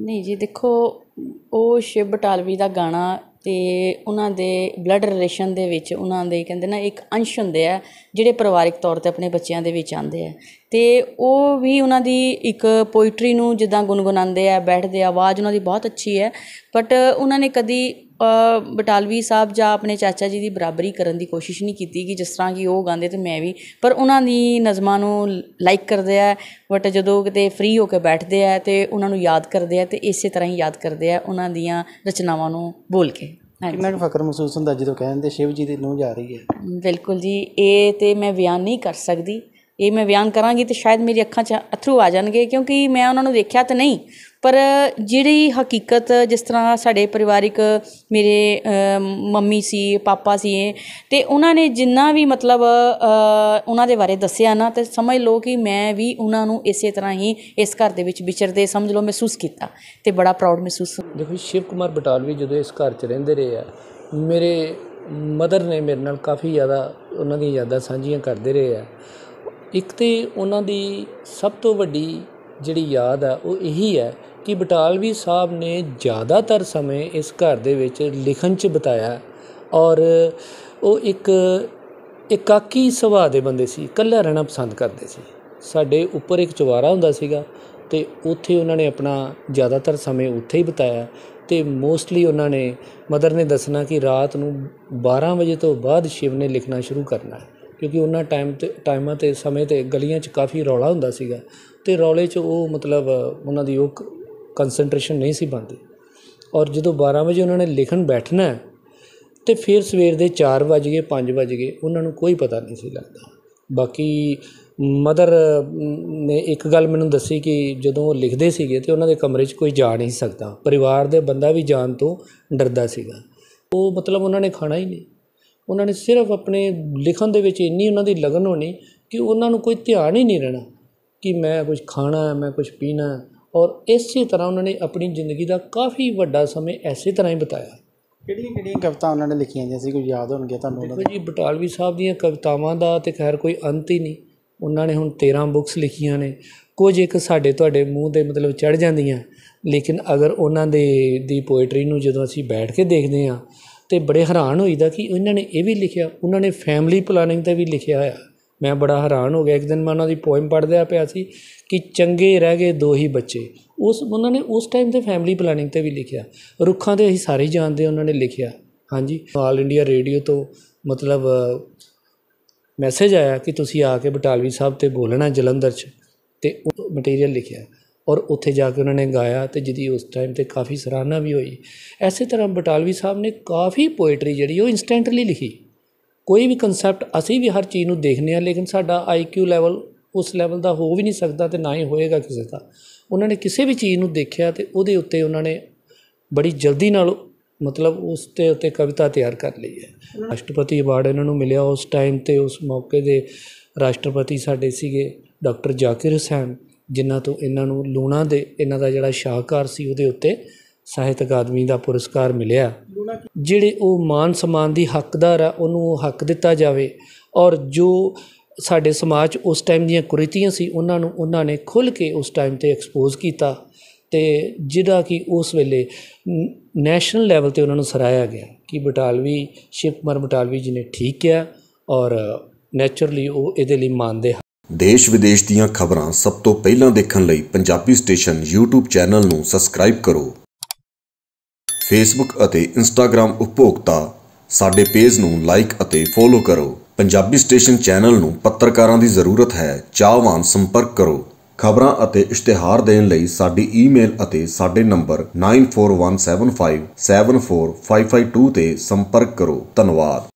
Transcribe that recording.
ਨਹੀਂ ਜੀ ਦੇਖੋ ਉਹ ਸ਼ਿਵ ਬਟਾਲਵੀ ਦਾ ਗਾਣਾ ਤੇ ਉਹਨਾਂ ਦੇ ਬਲੱਡ ਰਿਲੇਸ਼ਨ ਦੇ ਵਿੱਚ ਉਹਨਾਂ ਦੇ ਕਹਿੰਦੇ ਨਾ ਇੱਕ ਅੰਸ਼ ਹੁੰਦੇ ਆ ਜਿਹੜੇ ਪਰਿਵਾਰਿਕ ਤੌਰ 'ਤੇ ਆਪਣੇ ਬੱਚਿਆਂ ਦੇ ਵਿੱਚ ਆਉਂਦੇ ਆ ਤੇ ਉਹ ਵੀ ਉਹਨਾਂ ਦੀ ਇੱਕ ਪੋਇਟਰੀ ਨੂੰ ਜਿੱਦਾਂ ਗੁੰਗੁਣਾਉਂਦੇ ਆ ਬੈਠਦੇ ਆ ਆਵਾਜ਼ ਉਹਨਾਂ ਦੀ ਬਹੁਤ ਅੱਛੀ ਹੈ ਬਟ ਉਹਨਾਂ ਨੇ ਕਦੀ ਬਟਾਲਵੀ ਸਾਹਿਬ ਜਾਂ ਆਪਣੇ ਚਾਚਾ ਜੀ ਦੀ ਬਰਾਬਰੀ ਕਰਨ ਦੀ ਕੋਸ਼ਿਸ਼ ਨਹੀਂ ਕੀਤੀ ਕਿ ਜਿਸ ਤਰ੍ਹਾਂ ਕਿ ਉਹ ਗਾਉਂਦੇ ਤੇ ਮੈਂ ਵੀ ਪਰ ਉਹਨਾਂ ਦੀ ਨਜ਼ਮਾਂ ਨੂੰ ਲਾਈਕ ਕਰਦੇ ਆ ਬਟ ਜਦੋਂ ਕਿਤੇ ਫ੍ਰੀ ਹੋ ਕੇ ਬੈਠਦੇ ਆ ਤੇ ਉਹਨਾਂ ਨੂੰ ਯਾਦ ਕਰਦੇ ਆ ਤੇ ਇਸੇ ਤਰ੍ਹਾਂ ਹੀ ਯਾਦ ਕਰਦੇ ਆ ਉਹਨਾਂ ਦੀਆਂ ਰਚਨਾਵਾਂ ਨੂੰ ਬੋਲ ਕੇ ਕਿੰਨਾ ਫਕਰ ਮਹਿਸੂਸ ਹੁੰਦਾ ਜਦੋਂ ਕਹਿੰਦੇ ਸ਼ਿਵ ਜੀ ਦੀ ਨੂੰ ਜਾ ਰਹੀ ਹੈ ਬਿਲਕੁਲ ਜੀ ਇਹ ਤੇ ਮੈਂ ਬਿਆਨ ਨਹੀਂ ਕਰ ਸਕਦੀ ਇਹ ਮੈਂ ਬਿਆਨ ਕਰਾਂਗੀ ਤੇ ਸ਼ਾਇਦ ਮੇਰੀ ਅੱਖਾਂ 'ਚ ਅਥਰੂ ਆ ਜਾਣਗੇ ਕਿਉਂਕਿ ਮੈਂ ਉਹਨਾਂ ਨੂੰ ਵੇਖਿਆ ਤਾਂ ਨਹੀਂ ਪਰ ਜਿਹੜੀ ਹਕੀਕਤ ਜਿਸ ਤਰ੍ਹਾਂ ਸਾਡੇ ਪਰਿਵਾਰਿਕ ਮੇਰੇ ਮੰਮੀ ਸੀ ਪਾਪਾ ਸੀ ਤੇ ਉਹਨਾਂ ਨੇ ਜਿੰਨਾ ਵੀ ਮਤਲਬ ਉਹਨਾਂ ਦੇ ਬਾਰੇ ਦੱਸਿਆ ਨਾ ਤੇ ਸਮਝ ਲਓ ਕਿ ਮੈਂ ਵੀ ਉਹਨਾਂ ਨੂੰ ਇਸੇ ਤਰ੍ਹਾਂ ਹੀ ਇਸ ਘਰ ਦੇ ਵਿੱਚ ਵਿਚਰਦੇ ਸਮਝ ਲਓ ਮਹਿਸੂਸ ਕੀਤਾ ਤੇ ਬੜਾ ਪ੍ਰਾਊਡ ਮਹਿਸੂਸ ਦੇਖੋ ਸ਼ਿਵ ਕੁਮਾਰ ਬਟਾਲਵੀ ਜਦੋਂ ਇਸ ਘਰ 'ਚ ਰਹਿੰਦੇ ਰਹੇ ਆ ਮੇਰੇ ਮਦਰ ਨੇ ਮੇਰੇ ਨਾਲ ਕਾਫੀ ਜ਼ਿਆਦਾ ਉਹਨਾਂ ਦੀਆਂ ਯਾਦਾਂ ਸਾਂਝੀਆਂ ਕਰਦੇ ਰਹੇ ਆ ਇੱਕ ਤੇ ਉਹਨਾਂ ਦੀ ਸਭ ਤੋਂ ਵੱਡੀ ਜਿਹੜੀ ਯਾਦ ਆ ਉਹ ਇਹੀ ਹੈ ਕਿ ਬਟਾਲਵੀ ਸਾਹਿਬ ਨੇ ਜ਼ਿਆਦਾਤਰ ਸਮੇਂ ਇਸ ਘਰ ਦੇ ਵਿੱਚ ਲਿਖਣ 'ਚ ਬਿਤਾਇਆ ਔਰ ਉਹ ਇੱਕ ਇਕਾਕੀ ਸੁਭਾਅ ਦੇ ਬੰਦੇ ਸੀ ਇਕੱਲਾ ਰਹਿਣਾ ਪਸੰਦ ਕਰਦੇ ਸੀ ਸਾਡੇ ਉੱਪਰ ਇੱਕ ਚਵਾਰਾ ਹੁੰਦਾ ਸੀਗਾ ਤੇ ਉੱਥੇ ਉਹਨਾਂ ਨੇ ਆਪਣਾ ਜ਼ਿਆਦਾਤਰ ਸਮੇਂ ਉੱਥੇ ਹੀ ਬਿਤਾਇਆ ਤੇ ਮੋਸਟਲੀ ਉਹਨਾਂ ਨੇ ਮਦਰ ਨੇ ਦੱਸਣਾ ਕਿ ਰਾਤ ਨੂੰ 12 ਵਜੇ ਤੋਂ ਬਾਅਦ ਸ਼ਿਵ ਨੇ ਲਿਖਣਾ ਸ਼ੁਰੂ ਕਰਨਾ ਹੈ ਕਿਉਂਕਿ ਉਹਨਾਂ ਟਾਈਮ ਤੇ ਟਾਈਮਾਂ ਤੇ ਸਮੇਂ ਤੇ ਗਲੀਆਂ 'ਚ ਕਾਫੀ ਰੌਲਾ ਹੁੰਦਾ ਸੀਗਾ ਤੇ ਰੌਲੇ 'ਚ ਉਹ ਮਤਲਬ ਉਹਨਾਂ ਦੀ ਉਹ ਕਨਸੈਂਟਰੇਸ਼ਨ ਨਹੀਂ ਸੀ ਬਣਦੀ ਔਰ ਜਦੋਂ 12 ਵਜੇ ਉਹਨਾਂ ਨੇ ਲਿਖਣ ਬੈਠਣਾ ਤੇ ਫਿਰ ਸਵੇਰ ਦੇ 4 ਵਜ ਗਏ 5 ਵਜ ਗਏ ਉਹਨਾਂ ਨੂੰ ਕੋਈ ਪਤਾ ਨਹੀਂ ਸੀ ਲੱਗਦਾ ਬਾਕੀ ਮਦਰ ਨੇ ਇੱਕ ਗੱਲ ਮੈਨੂੰ ਦੱਸੀ ਕਿ ਜਦੋਂ ਉਹ ਲਿਖਦੇ ਸੀਗੇ ਤੇ ਉਹਨਾਂ ਦੇ ਕਮਰੇ 'ਚ ਕੋਈ ਜਾ ਨਹੀਂ ਸਕਦਾ ਪਰਿਵਾਰ ਦੇ ਬੰਦਾ ਵੀ ਜਾਣ ਤੋਂ ਡਰਦਾ ਸੀਗਾ ਉਹ ਮਤਲਬ ਉਹਨਾਂ ਨੇ ਖਾਣਾ ਹੀ ਨਹੀਂ ਉਹਨਾਂ ਨੇ ਸਿਰਫ ਆਪਣੇ ਲਿਖਣ ਦੇ ਵਿੱਚ ਇੰਨੀ ਉਹਨਾਂ ਦੀ ਲਗਨ ਹੋਣੀ ਕਿ ਉਹਨਾਂ ਨੂੰ ਕੋਈ ਧਿਆਨ ਹੀ ਨਹੀਂ ਰਹਿਣਾ ਕਿ ਮੈਂ ਕੁਝ ਖਾਣਾ ਹੈ ਮੈਂ ਕੁਝ ਪੀਣਾ ਹੈ ਔਰ ਇਸੇ ਤਰ੍ਹਾਂ ਉਹਨਾਂ ਨੇ ਆਪਣੀ ਜ਼ਿੰਦਗੀ ਦਾ ਕਾਫੀ ਵੱਡਾ ਸਮਾਂ ਐਸੇ ਤਰ੍ਹਾਂ ਹੀ ਬਿਤਾਇਆ ਕਿਹੜੀਆਂ ਕਿਹੜੀਆਂ ਕਵਿਤਾਵਾਂ ਉਹਨਾਂ ਨੇ ਲਿਖੀਆਂ ਜੇ ਅਸੀਂ ਕੋਈ ਯਾਦ ਹੋਣਗੇ ਤੁਹਾਨੂੰ ਉਹਨਾਂ ਦੇਖੋ ਜੀ ਬਟਾਲਵੀ ਸਾਹਿਬ ਦੀਆਂ ਕਵਿਤਾਵਾਂ ਦਾ ਤੇ ਖੈਰ ਕੋਈ ਅੰਤ ਹੀ ਨਹੀਂ ਉਹਨਾਂ ਨੇ ਹੁਣ 13 ਬੁੱਕਸ ਲਿਖੀਆਂ ਨੇ ਕੁਝ ਇੱਕ ਸਾਡੇ ਤੁਹਾਡੇ ਮੂੰਹ ਦੇ ਮਤਲਬ ਚੜ ਜਾਂਦੀਆਂ ਲੇਕਿਨ ਅਗਰ ਉਹਨਾਂ ਦੇ ਦੀ ਪੋਇਟਰੀ ਨੂੰ ਜਦੋਂ ਅਸੀਂ ਬੈਠ ਕੇ ਦੇਖਦੇ ਹਾਂ ਤੇ ਬੜੇ ਹੈਰਾਨ ਹੋਈਦਾ ਕਿ ਉਹਨਾਂ ਨੇ ਇਹ ਵੀ ਲਿਖਿਆ ਉਹਨਾਂ ਨੇ ਫੈਮਿਲੀ ਪਲਾਨਿੰਗ ਤੇ ਵੀ ਲਿਖਿਆ ਹੋਇਆ ਮੈਂ ਬੜਾ ਹੈਰਾਨ ਹੋ ਗਿਆ ਇੱਕ ਦਿਨ ਮੈਂ ਉਹਨਾਂ ਦੀ ਪੋਇਮ ਪੜ੍ਹਦਿਆ ਪਿਆ ਸੀ ਕਿ ਚੰਗੇ ਰਹਿ ਗਏ ਦੋ ਹੀ ਬੱਚੇ ਉਸ ਉਹਨਾਂ ਨੇ ਉਸ ਟਾਈਮ ਤੇ ਫੈਮਿਲੀ ਪਲਾਨਿੰਗ ਤੇ ਵੀ ਲਿਖਿਆ ਰੁੱਖਾਂ ਤੇ ਅਸੀਂ ਸਾਰੇ ਜਾਣਦੇ ਉਹਨਾਂ ਨੇ ਲਿਖਿਆ ਹਾਂਜੀ ਆਲ ਇੰਡੀਆ ਰੇਡੀਓ ਤੋਂ ਮਤਲਬ ਮੈਸੇਜ ਆਇਆ ਕਿ ਤੁਸੀਂ ਆ ਕੇ ਬਟਾਲਵੀ ਸਾਹਿਬ ਤੇ ਬੋਲਣਾ ਜਲੰਧਰ 'ਚ ਤੇ ਉਹ ਮਟੀਰੀਅਲ ਲਿਖਿਆ ਔਰ ਉੱਥੇ ਜਾ ਕੇ ਉਹਨਾਂ ਨੇ ਗਾਇਆ ਤੇ ਜਿਹਦੀ ਉਸ ਟਾਈਮ ਤੇ ਕਾਫੀ ਸਰਾਹਨਾ ਵੀ ਹੋਈ ਐਸੇ ਤਰ੍ਹਾਂ ਬਟਾਲਵੀ ਸਾਹਿਬ ਨੇ ਕਾਫੀ ਪੋਇਟਰੀ ਜਿਹੜੀ ਉਹ ਇਨਸਟੈਂਟਲੀ ਲਿਖੀ ਕੋਈ ਵੀ ਕਨਸੈਪਟ ਅਸੀਂ ਵੀ ਹਰ ਚੀਜ਼ ਨੂੰ ਦੇਖਨੇ ਆ ਲੇਕਿਨ ਸਾਡਾ ਆਈਕਿਊ ਲੈਵਲ ਉਸ ਲੈਵਲ ਦਾ ਹੋ ਵੀ ਨਹੀਂ ਸਕਦਾ ਤੇ ਨਾ ਹੀ ਹੋਏਗਾ ਕਿਸੇ ਦਾ ਉਹਨਾਂ ਨੇ ਕਿਸੇ ਵੀ ਚੀਜ਼ ਨੂੰ ਦੇਖਿਆ ਤੇ ਉਹਦੇ ਉੱਤੇ ਉਹਨਾਂ ਨੇ ਬੜੀ ਜਲਦੀ ਨਾਲ ਮਤਲਬ ਉਸ ਤੇ ਉੱਤੇ ਕਵਿਤਾ ਤਿਆਰ ਕਰ ਲਈ ਹੈ ਰਾਸ਼ਟਰਪਤੀ ਅਵਾਰਡ ਇਹਨਾਂ ਨੂੰ ਮਿਲਿਆ ਉਸ ਟਾਈਮ ਤੇ ਉਸ ਮੌਕੇ ਦੇ ਰਾਸ਼ਟਰਪਤੀ ਸਾਡੇ ਸੀਗੇ ਡਾਕਟਰ ਜ਼ਾਕਿਰ ਹੁਸੈਨ ਜਿਨ੍ਹਾਂ ਤੋਂ ਇਹਨਾਂ ਨੂੰ ਲੂਣਾ ਦੇ ਇਹਨਾਂ ਦਾ ਜਿਹੜਾ ਸ਼ਾਹਕਾਰ ਸੀ ਉਹਦੇ ਉੱਤੇ ਸਾਹਿਤ ਅਕਾਦਮੀ ਦਾ ਪੁਰਸਕਾਰ ਮਿਲਿਆ ਜਿਹੜੇ ਉਹ ਮਾਨ ਸਨਮਾਨ ਦੀ ਹੱਕਦਾਰ ਆ ਉਹਨੂੰ ਉਹ ਹੱਕ ਦਿੱਤਾ ਜਾਵੇ ਔਰ ਜੋ ਸਾਡੇ ਸਮਾਜ ਉਸ ਟਾਈਮ ਦੀਆਂ ਕੁਰੀਤੀਆਂ ਸੀ ਉਹਨਾਂ ਨੂੰ ਉਹਨਾਂ ਨੇ ਖੁੱਲ ਕੇ ਉਸ ਟਾਈਮ ਤੇ ਐਕਸਪੋਜ਼ ਕੀਤਾ ਤੇ ਜਿਹੜਾ ਕਿ ਉਸ ਵੇਲੇ ਨੈਸ਼ਨਲ ਲੈਵਲ ਤੇ ਉਹਨਾਂ ਨੂੰ ਸਰਾਇਆ ਗਿਆ ਕਿ ਬਟਾਲਵੀ ਸ਼ਿਵਮਰ ਬਟਾਲਵੀ ਜੀ ਨੇ ਠੀਕ ਕਿਹਾ ਔਰ ਨੇਚਰਲੀ ਉਹ ਇਹਦੇ ਲਈ ਮੰਨਦੇ ਦੇਸ਼ ਵਿਦੇਸ਼ ਦੀਆਂ ਖਬਰਾਂ ਸਭ ਤੋਂ ਪਹਿਲਾਂ ਦੇਖਣ ਲਈ ਪੰਜਾਬੀ ਸਟੇਸ਼ਨ YouTube ਚੈਨਲ ਨੂੰ ਸਬਸਕ੍ਰਾਈਬ ਕਰੋ Facebook ਅਤੇ Instagram ਉਪਭੋਗਤਾ ਸਾਡੇ ਪੇਜ ਨੂੰ ਲਾਈਕ ਅਤੇ ਫੋਲੋ ਕਰੋ ਪੰਜਾਬੀ ਸਟੇਸ਼ਨ ਚੈਨਲ ਨੂੰ ਪੱਤਰਕਾਰਾਂ ਦੀ ਜ਼ਰੂਰਤ ਹੈ ਚਾਹਵਾਨ ਸੰਪਰਕ ਕਰੋ ਖਬਰਾਂ ਅਤੇ ਇਸ਼ਤਿਹਾਰ ਦੇਣ ਲਈ ਸਾਡੀ ਈਮੇਲ ਅਤੇ ਸਾਡੇ ਨੰਬਰ 9417574552 ਤੇ ਸੰਪਰਕ ਕਰੋ ਧੰਨਵਾਦ